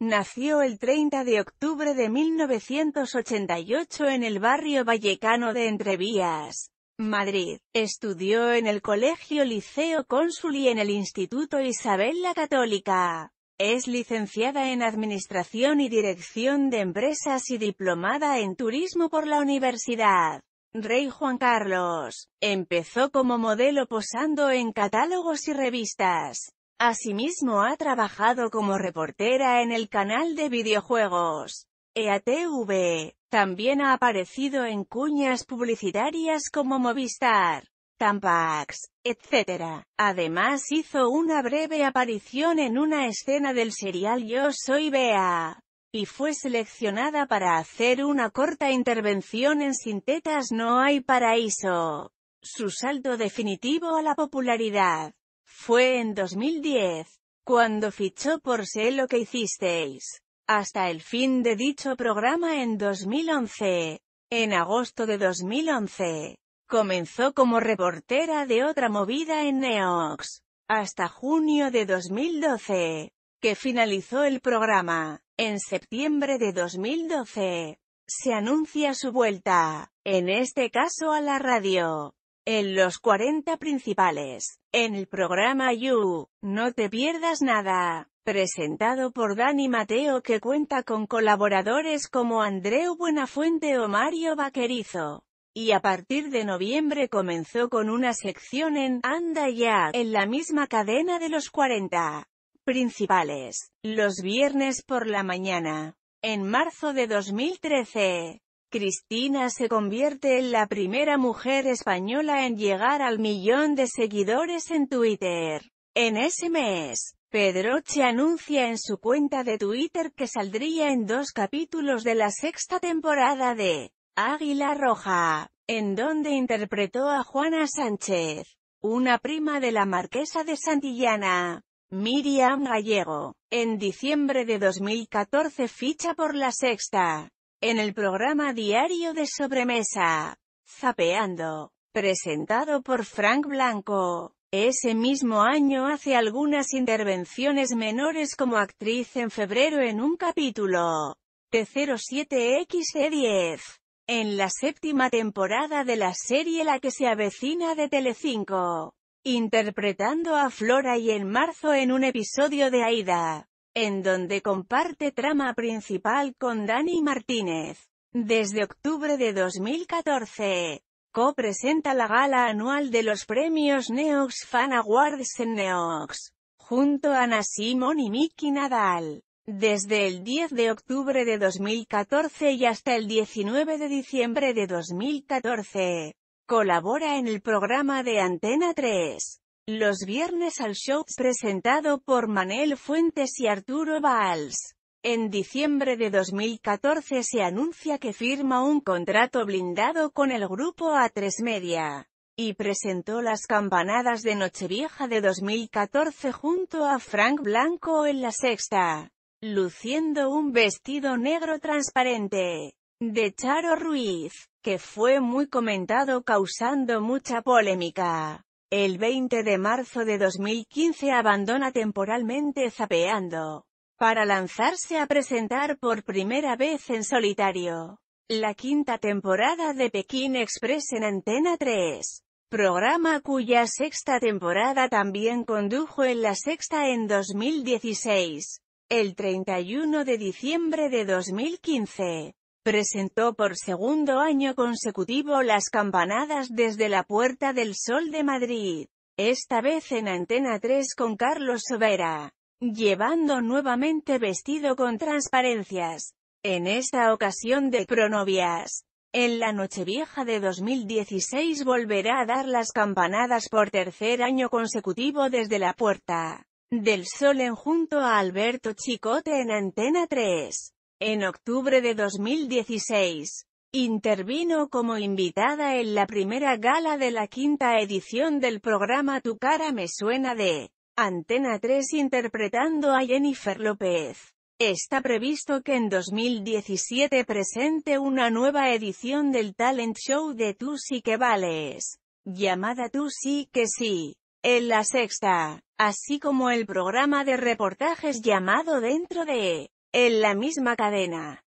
Nació el 30 de octubre de 1988 en el barrio vallecano de Entrevías, Madrid. Estudió en el Colegio Liceo Cónsul y en el Instituto Isabel la Católica. Es licenciada en Administración y Dirección de Empresas y diplomada en Turismo por la Universidad. Rey Juan Carlos. Empezó como modelo posando en catálogos y revistas. Asimismo ha trabajado como reportera en el canal de videojuegos EATV. También ha aparecido en cuñas publicitarias como Movistar, Tampax, etc. Además hizo una breve aparición en una escena del serial Yo Soy Bea, y fue seleccionada para hacer una corta intervención en Sintetas No Hay Paraíso. Su salto definitivo a la popularidad fue en 2010, cuando fichó por Sé lo que hicisteis. Hasta el fin de dicho programa en 2011. En agosto de 2011, comenzó como reportera de otra movida en Neox. Hasta junio de 2012, que finalizó el programa. En septiembre de 2012, se anuncia su vuelta, en este caso a la radio en los 40 principales. En el programa You, no te pierdas nada, presentado por Dani Mateo que cuenta con colaboradores como Andreu Buenafuente o Mario Vaquerizo. Y a partir de noviembre comenzó con una sección en Anda ya, en la misma cadena de los 40 principales, los viernes por la mañana. En marzo de 2013, Cristina se convierte en la primera mujer española en llegar al millón de seguidores en Twitter. En ese mes, Pedroche anuncia en su cuenta de Twitter que saldría en dos capítulos de la sexta temporada de Águila Roja, en donde interpretó a Juana Sánchez, una prima de la marquesa de Santillana. Miriam Gallego, en diciembre de 2014 ficha por la sexta. En el programa diario de sobremesa, Zapeando, presentado por Frank Blanco, ese mismo año hace algunas intervenciones menores como actriz en febrero en un capítulo t 07XE10, e en la séptima temporada de la serie La que se avecina de Telecinco, interpretando a Flora y en marzo en un episodio de Aida en donde comparte trama principal con Dani Martínez. Desde octubre de 2014, co-presenta la gala anual de los premios Neox Fan Awards en Neox, junto a Ana Simón y Miki Nadal. Desde el 10 de octubre de 2014 y hasta el 19 de diciembre de 2014, colabora en el programa de Antena 3. Los viernes al show presentado por Manel Fuentes y Arturo Valls. En diciembre de 2014 se anuncia que firma un contrato blindado con el grupo A3 Media, y presentó las campanadas de Nochevieja de 2014 junto a Frank Blanco en La Sexta, luciendo un vestido negro transparente, de Charo Ruiz, que fue muy comentado causando mucha polémica. El 20 de marzo de 2015 abandona temporalmente Zapeando, para lanzarse a presentar por primera vez en solitario, la quinta temporada de Pekín Express en Antena 3, programa cuya sexta temporada también condujo en la sexta en 2016, el 31 de diciembre de 2015 presentó por segundo año consecutivo Las campanadas desde la Puerta del Sol de Madrid, esta vez en Antena 3 con Carlos Sobera, llevando nuevamente vestido con transparencias, en esta ocasión de pronovias. En la Nochevieja de 2016 volverá a dar las campanadas por tercer año consecutivo desde la Puerta del Sol en junto a Alberto Chicote en Antena 3. En octubre de 2016, intervino como invitada en la primera gala de la quinta edición del programa Tu cara me suena de Antena 3 interpretando a Jennifer López. Está previsto que en 2017 presente una nueva edición del talent show de Tu sí que vales, llamada Tú sí que sí, en la sexta, así como el programa de reportajes llamado Dentro de en la misma cadena.